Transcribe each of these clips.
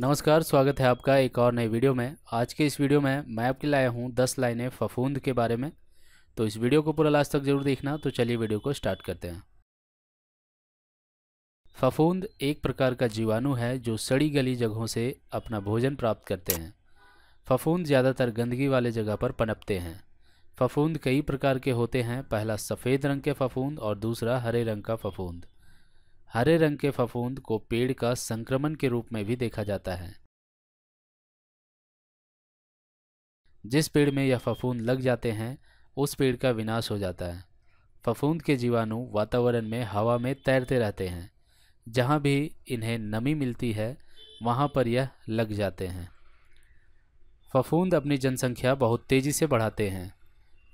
नमस्कार स्वागत है आपका एक और नई वीडियो में आज के इस वीडियो में मैं आपके लाया हूँ दस लाइनें फफूंद के बारे में तो इस वीडियो को पूरा लास्ट तक जरूर देखना तो चलिए वीडियो को स्टार्ट करते हैं फफूंद एक प्रकार का जीवाणु है जो सड़ी गली जगहों से अपना भोजन प्राप्त करते हैं फफूंद ज़्यादातर गंदगी वाले जगह पर पनपते हैं फफूंद कई प्रकार के होते हैं पहला सफ़ेद रंग के फफूंद और दूसरा हरे रंग का फफूंद हरे रंग के फफूंद को पेड़ का संक्रमण के रूप में भी देखा जाता है जिस पेड़ में यह फफूंद लग जाते हैं उस पेड़ का विनाश हो जाता है फफूंद के जीवाणु वातावरण में हवा में तैरते रहते हैं जहाँ भी इन्हें नमी मिलती है वहाँ पर यह लग जाते हैं फफूंद अपनी जनसंख्या बहुत तेज़ी से बढ़ाते हैं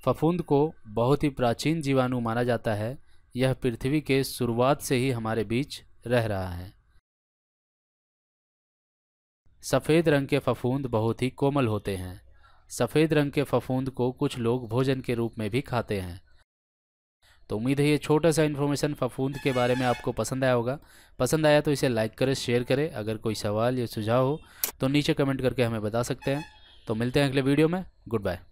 फफूंद को बहुत ही प्राचीन जीवाणु माना जाता है यह पृथ्वी के शुरुआत से ही हमारे बीच रह रहा है सफ़ेद रंग के फफूंद बहुत ही कोमल होते हैं सफ़ेद रंग के फफूंद को कुछ लोग भोजन के रूप में भी खाते हैं तो उम्मीद है ये छोटा सा इन्फॉर्मेशन फफूंद के बारे में आपको पसंद आया होगा पसंद आया तो इसे लाइक करें शेयर करें अगर कोई सवाल या सुझाव हो तो नीचे कमेंट करके हमें बता सकते हैं तो मिलते हैं अगले वीडियो में गुड बाय